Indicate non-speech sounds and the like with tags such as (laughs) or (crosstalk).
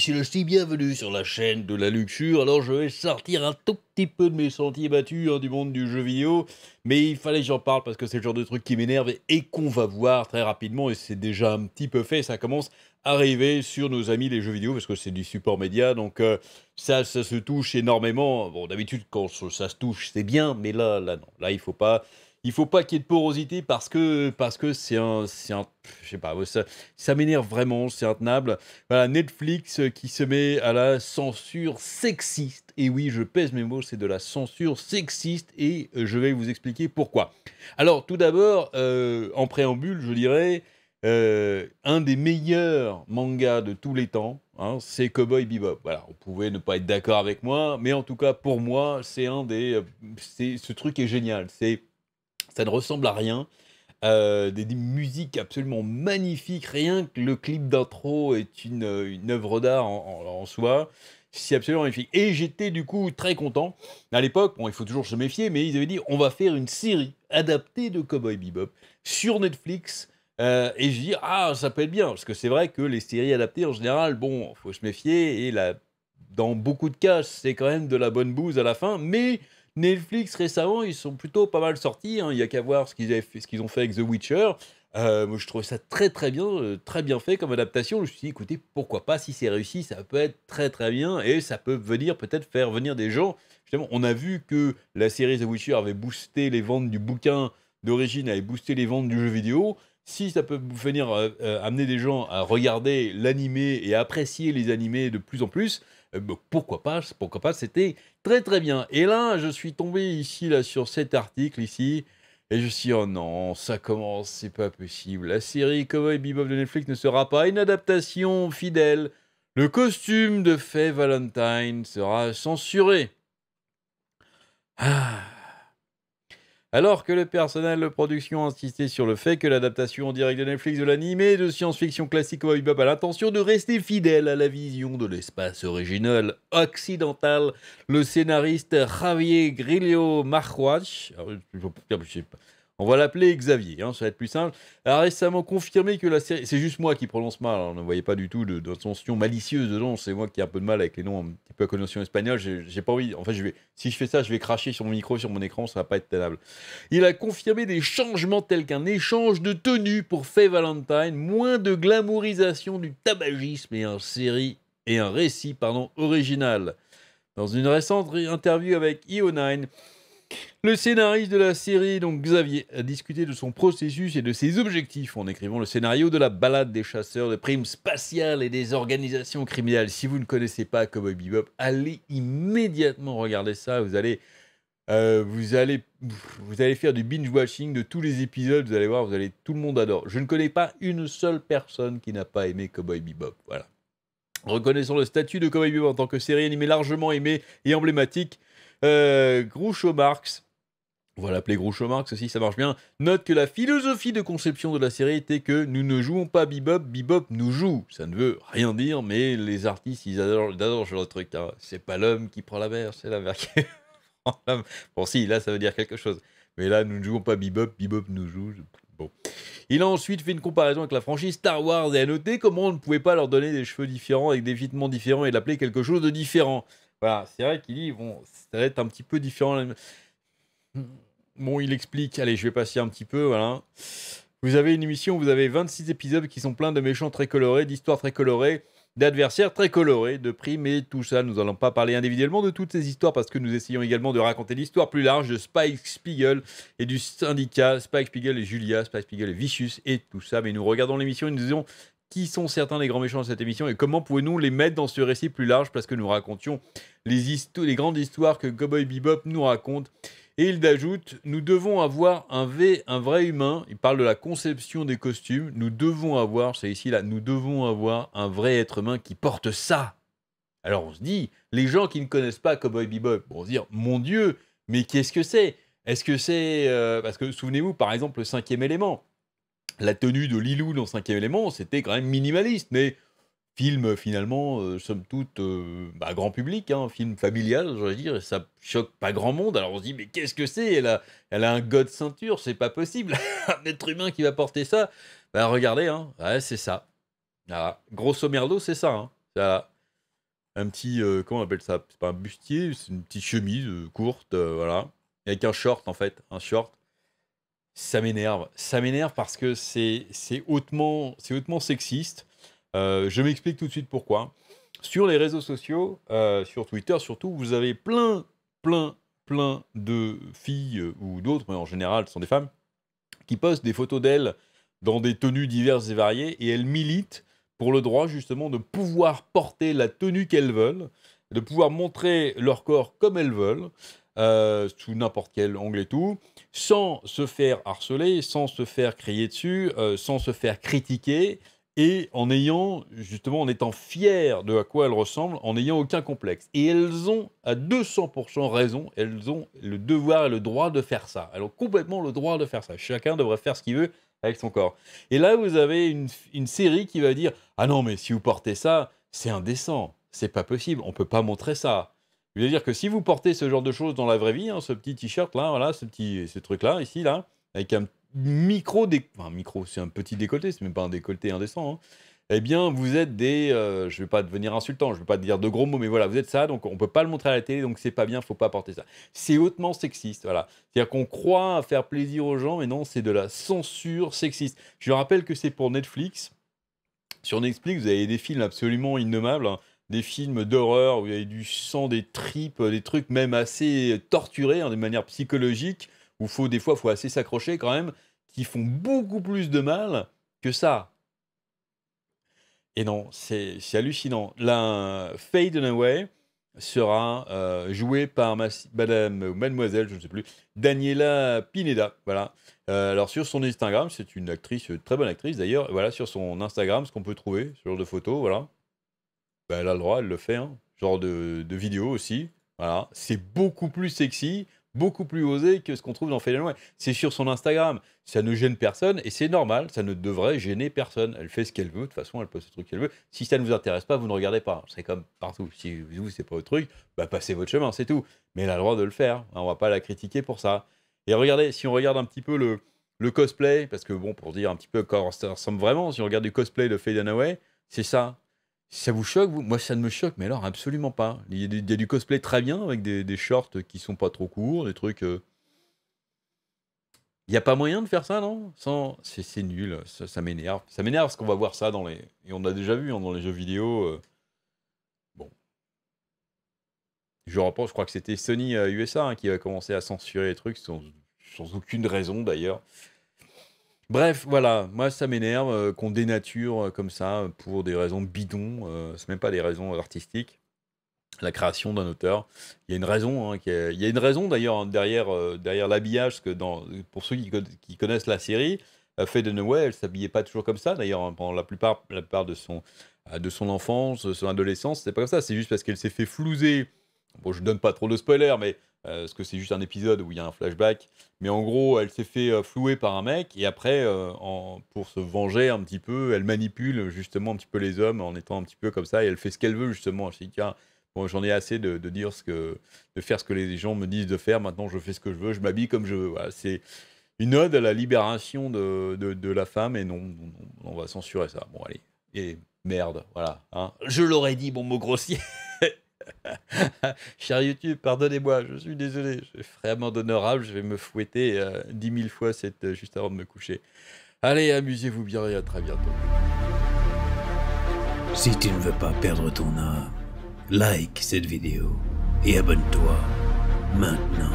ici le ch'ti, bienvenue sur la chaîne de la luxure. Alors je vais sortir un tout petit peu de mes sentiers battus hein, du monde du jeu vidéo, mais il fallait que j'en parle parce que c'est le genre de truc qui m'énerve et qu'on va voir très rapidement, et c'est déjà un petit peu fait, ça commence à arriver sur nos amis les jeux vidéo, parce que c'est du support média, donc euh, ça, ça se touche énormément. Bon, d'habitude, quand ça se touche, c'est bien, mais là, là, non, là, il faut pas il faut pas qu'il y ait de porosité parce que parce que c'est un c'est un je sais pas ça, m'énerve vraiment c'est intenable voilà Netflix euh, qui se met à la censure sexiste et oui je pèse mes mots c'est de la censure sexiste et euh, je vais vous expliquer pourquoi alors tout d'abord euh, en préambule je dirais un des meilleurs mangas de tous les temps, hein, c'est Cowboy Bebop. Voilà, on pouvait ne pas être d'accord avec moi, mais en tout cas pour moi, c'est un des, ce truc est génial. C'est ça ne ressemble à rien. Euh, des, musiques absolument magnifiques. Rien que le clip d'intro est une, œuvre d'art en, soi. C'est absolument magnifique. Et j'étais du coup très content. À l'époque, bon, il faut toujours se méfier, mais ils avaient dit on va faire une série adaptée de Cowboy Bebop sur Netflix. Euh, et je dis ah, ça peut être bien. Parce que c'est vrai que les séries adaptées, en général, bon, faut se méfier. Et là, dans beaucoup de cas, c'est quand même de la bonne bouse à la fin. Mais Netflix récemment, ils sont plutôt pas mal sortis. Hein. Il y a qu'à voir ce qu'ils, ont fait avec The Witcher. Euh, moi, je trouve ça très très bien, euh, très bien fait comme adaptation. Je me suis dit, écoutez, pourquoi pas Si c'est réussi, ça peut être très très bien et ça peut venir peut-être faire venir des gens. on a vu que la série The Witcher avait boosté les ventes du bouquin d'origine, avait boosté les ventes du jeu vidéo. Si ça peut venir euh, amener des gens à regarder l'animé et apprécier les animés de plus en plus, euh, pourquoi pas, pourquoi pas, c'était très très bien. Et là, je suis tombé ici, là, sur cet article ici, et je suis dit, oh non, ça commence, c'est pas possible. La série Cowboy Bebop de Netflix ne sera pas une adaptation fidèle. Le costume de Faye Valentine sera censuré. Ah, alors que le personnel de production insisté sur le fait que l'adaptation en direct de Netflix de l'anime de science-fiction classique Cowboy Bebop a l'intention de rester fidèle à la vision de l'espace original occidental, le scénariste Javier Grillo pas... On va l'appeler Xavier, hein, ça va être plus simple. A récemment confirmé que la série. C'est juste moi qui prononce mal, hein, on ne voyait pas du tout d'intention malicieuse dedans. C'est moi qui ai un peu de mal avec les noms un petit peu à connotation espagnole. J'ai pas envie. En fait, si je fais ça, je vais cracher sur mon micro, sur mon écran, ça va pas être tenable. Il a confirmé des changements tels qu'un échange de tenue pour Faye Valentine, moins de glamourisation du tabagisme et un, série, et un récit original. Dans une récente interview avec IO9, le scénariste de la série, donc Xavier, a discuté de son processus et de ses objectifs en écrivant le scénario de la balade des chasseurs de primes spatiales et des organisations criminelles. Si vous ne connaissez pas Cowboy Bebop, allez immédiatement regarder ça. Vous allez, euh, vous allez, vous allez faire du binge watching de tous les épisodes. Vous allez voir, vous allez, tout le monde adore. Je ne connais pas une seule personne qui n'a pas aimé Cowboy Bebop. Voilà. Reconnaissons le statut de Cowboy Bebop en tant que série animée largement aimée et emblématique. Euh, Groucho Marx. On va l'appeler Groucho Marx aussi, ça marche bien. Note que la philosophie de conception de la série était que nous ne jouons pas Bebop, Bebop nous joue. Ça ne veut rien dire, mais les artistes, ils adorent, leur truc. Hein. C'est pas l'homme qui prend la mer, c'est la mer qui (laughs) prend l'homme. Bon, si, là, ça veut dire quelque chose. Mais là, nous ne jouons pas Bebop, Bebop nous joue. Bon. Il a ensuite fait une comparaison avec la franchise Star Wars et a noté comment on ne pouvait pas leur donner des cheveux différents avec des vêtements différents et l'appeler quelque chose de différent. Voilà, c'est vrai qu'il dit, bon, ça va être un petit peu différent. Bon, il explique, allez, je vais passer un petit peu, voilà. Vous avez une émission, vous avez 26 épisodes qui sont pleins de méchants très colorés, d'histoires très colorées, d'adversaires très colorés, de primes et tout ça. Nous n'allons pas parler individuellement de toutes ces histoires parce que nous essayons également de raconter l'histoire plus large de Spike Spiegel et du syndicat Spike Spiegel et Julia, Spike Spiegel et Vicious et tout ça. Mais nous regardons l'émission et nous disons qui sont certains des grands méchants de cette émission et comment pouvons nous les mettre dans ce récit plus large parce que nous racontions les, grandes histoires que Cowboy Bebop nous raconte. Et il ajoute Nous devons avoir un, un vrai humain. Il parle de la conception des costumes. Nous devons avoir, c'est ici là, nous devons avoir un vrai être humain qui porte ça. Alors on se dit Les gens qui ne connaissent pas Cowboy Bebop vont se dire Mon Dieu, mais qu'est-ce que c'est Est-ce que c'est. Euh, parce que souvenez-vous, par exemple, le cinquième élément la tenue de Lilou dans Cinquième élément, c'était quand même minimaliste, mais film finalement, euh, somme toute, euh, bah, grand public, un hein, film familial, je veux dire, ça choque pas grand monde. Alors on se dit, mais qu'est-ce que c'est elle a, elle a un god ceinture, c'est pas possible. (laughs) un être humain qui va porter ça. Bah regardez, hein. c'est ça. Ah, grosso merdo, c'est ça, hein. un petit, euh, comment on appelle ça C'est pas un bustier, c'est une petite chemise courte, voilà. Avec un short en fait, un short ça m'énerve. Ça m'énerve parce que c'est hautement, hautement sexiste. Euh, je m'explique tout de suite pourquoi. Sur les réseaux sociaux, euh, sur Twitter surtout, vous avez plein, plein, plein de filles euh, ou d'autres, mais en général, ce sont des femmes, qui postent des photos d'elles dans des tenues diverses et variées, et elles militent pour le droit justement de pouvoir porter la tenue qu'elles veulent, de pouvoir montrer leur corps comme elles veulent. Euh, sous n'importe quel angle et tout, sans se faire harceler, sans se faire crier dessus, euh, sans se faire critiquer, et en ayant, justement, en étant fier de à quoi elle ressemble en n'ayant aucun complexe. Et elles ont à 200% raison, elles ont le devoir et le droit de faire ça. Elles ont complètement le droit de faire ça. Chacun devrait faire ce qu'il veut avec son corps. Et là, vous avez une, une série qui va dire Ah non, mais si vous portez ça, c'est indécent, c'est pas possible, on peut pas montrer ça. Je veux dire que si vous portez ce genre de choses dans la vraie vie, hein, ce petit t-shirt là, voilà, ce petit ce truc là, ici là, avec un micro, micro, c'est un petit décolleté, c'est même pas un décolleté indécent. Hein. Eh bien, vous êtes des, Je euh, je vais pas devenir insultant, je ne vais pas dire de gros mots, mais voilà, vous êtes ça, donc on peut pas le montrer à la télé, donc c'est pas bien, faut pas porter ça. C'est hautement sexiste, voilà. C'est-à-dire qu'on croit faire plaisir aux gens, mais non, c'est de la censure sexiste. Je rappelle que c'est pour Netflix. Sur Netflix, vous avez des films absolument innommables. Hein des films d'horreur où il y avait du sang, des tripes, des trucs même assez torturés hein, de manière psychologique, où faut, des fois, il faut assez s'accrocher quand même, qui font beaucoup plus de mal que ça. Et non, c'est hallucinant. Là, Fade Away sera euh, joué jouée par madame ou mademoiselle, je ne sais plus, Daniela Pineda. Voilà. Euh, alors, sur son Instagram, c'est une actrice, très bonne actrice d'ailleurs. Voilà, sur son Instagram, ce qu'on peut trouver, ce genre de photos, voilà. Bah, elle a le droit, elle le fait. Hein. Genre de, vidéo aussi. Voilà. C'est beaucoup plus sexy, beaucoup plus osé que ce qu'on trouve dans Away. C'est sur son Instagram. Ça ne gêne personne et c'est normal. Ça ne devrait gêner personne. Elle fait ce qu'elle veut. De toute façon, elle poste ce truc qu'elle veut. Si ça ne vous intéresse pas, vous ne regardez pas. C'est comme partout. Si vous, c'est pas votre truc, bah, passez votre chemin, c'est tout. Mais elle a le droit de le faire. Hein. On va pas la critiquer pour ça. Et regardez, si on regarde un petit peu le, le cosplay, parce que bon, pour dire un petit peu comment ça ressemble vraiment, si on regarde du cosplay de Fade Away, c'est ça. Ça vous choque Moi, ça ne me choque, mais alors absolument pas. Il y, a du, cosplay très bien avec des, shorts qui sont pas trop courts, des trucs. Euh. Il n'y a pas moyen de faire ça, non Sans... C'est nul, ça, m'énerve. Ça m'énerve parce qu'on va voir ça dans les. Et on a déjà vu hein, dans les jeux vidéo. Euh. Bon. Je reprends, je crois que c'était Sony USA euh, hein, qui a commencé à censurer les trucs sans aucune raison d'ailleurs. Bref, voilà, moi ça m'énerve euh, qu'on dénature euh, comme ça pour des raisons bidons, Ce euh, c'est même pas des raisons artistiques. La création d'un auteur, il y a une raison, hein, il y a une raison d'ailleurs hein, derrière, derrière l'habillage, que pour ceux qui, connaissent la série, fait de Noël, elle s'habillait pas toujours comme ça d'ailleurs, hein, pendant la plupart, la plupart de, son, de son enfance, son adolescence, c'est pas comme ça, c'est juste parce qu'elle s'est fait flouser. Bon, je donne pas trop de spoilers, mais euh, parce que c'est juste un épisode où il y a un flashback. Mais en gros, elle s'est fait euh, flouer par un mec, et après, euh, en, pour se venger un petit peu, elle manipule justement un petit peu les hommes en étant un petit peu comme ça, et elle fait ce qu'elle veut justement. bon, j'en ai assez de, dire ce que, de faire ce que les gens me disent de faire. Maintenant, je fais ce que je veux, je m'habille comme je veux. c'est une ode à la libération de, la femme, et non, on va censurer ça. Bon, allez, et merde, voilà. Hein. Je l'aurais dit, bon mot grossier. (laughs) (laughs) Cher YouTube, pardonnez-moi, je suis désolé, je suis vraiment honorable, je vais me fouetter euh, dix mille fois cette, euh, juste avant de me coucher. Allez, amusez-vous bien et à très bientôt. Si tu ne veux pas perdre ton âme, like cette vidéo et abonne-toi maintenant.